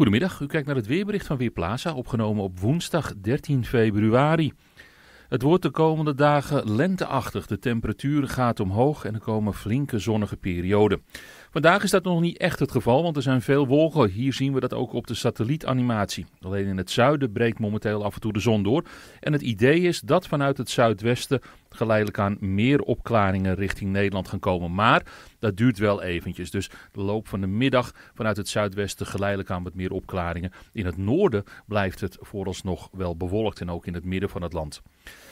Goedemiddag, u kijkt naar het weerbericht van Weerplaza, opgenomen op woensdag 13 februari. Het wordt de komende dagen lenteachtig. De temperaturen gaat omhoog en er komen flinke zonnige perioden. Vandaag is dat nog niet echt het geval, want er zijn veel wolken. Hier zien we dat ook op de satellietanimatie. Alleen in het zuiden breekt momenteel af en toe de zon door. En het idee is dat vanuit het zuidwesten geleidelijk aan meer opklaringen richting Nederland gaan komen. Maar dat duurt wel eventjes. Dus de loop van de middag vanuit het zuidwesten geleidelijk aan wat meer opklaringen. In het noorden blijft het vooralsnog wel bewolkt en ook in het midden van het land.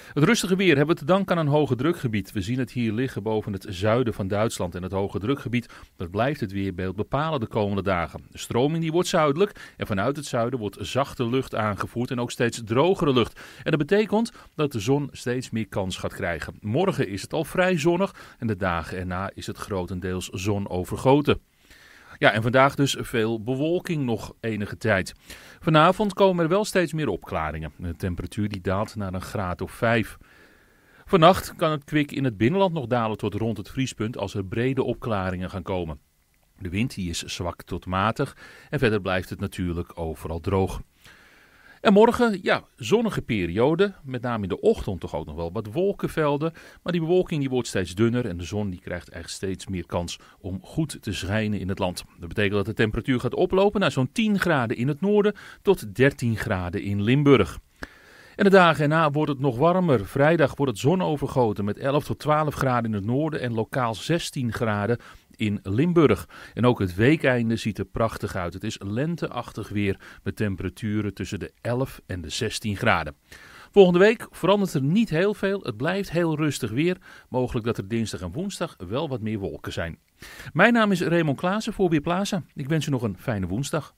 Het rustige weer hebben we te danken aan een hoge drukgebied. We zien het hier liggen boven het zuiden van Duitsland. En het hoge drukgebied blijft het weerbeeld bepalen de komende dagen. De stroming die wordt zuidelijk en vanuit het zuiden wordt zachte lucht aangevoerd en ook steeds drogere lucht. En dat betekent dat de zon steeds meer kans gaat krijgen. Morgen is het al vrij zonnig en de dagen erna is het grotendeels zonovergoten. Ja, en vandaag dus veel bewolking nog enige tijd. Vanavond komen er wel steeds meer opklaringen. De temperatuur die daalt naar een graad of 5. Vannacht kan het kwik in het binnenland nog dalen tot rond het vriespunt als er brede opklaringen gaan komen. De wind die is zwak tot matig en verder blijft het natuurlijk overal droog. En morgen, ja, zonnige periode, met name in de ochtend toch ook nog wel wat wolkenvelden. Maar die bewolking die wordt steeds dunner en de zon die krijgt echt steeds meer kans om goed te schijnen in het land. Dat betekent dat de temperatuur gaat oplopen naar zo'n 10 graden in het noorden tot 13 graden in Limburg. En de dagen erna wordt het nog warmer. Vrijdag wordt het zonovergoten met 11 tot 12 graden in het noorden en lokaal 16 graden in Limburg. En ook het weekeinde ziet er prachtig uit. Het is lenteachtig weer met temperaturen tussen de 11 en de 16 graden. Volgende week verandert er niet heel veel. Het blijft heel rustig weer. Mogelijk dat er dinsdag en woensdag wel wat meer wolken zijn. Mijn naam is Raymond Klaassen voor Weerplaza. Ik wens u nog een fijne woensdag.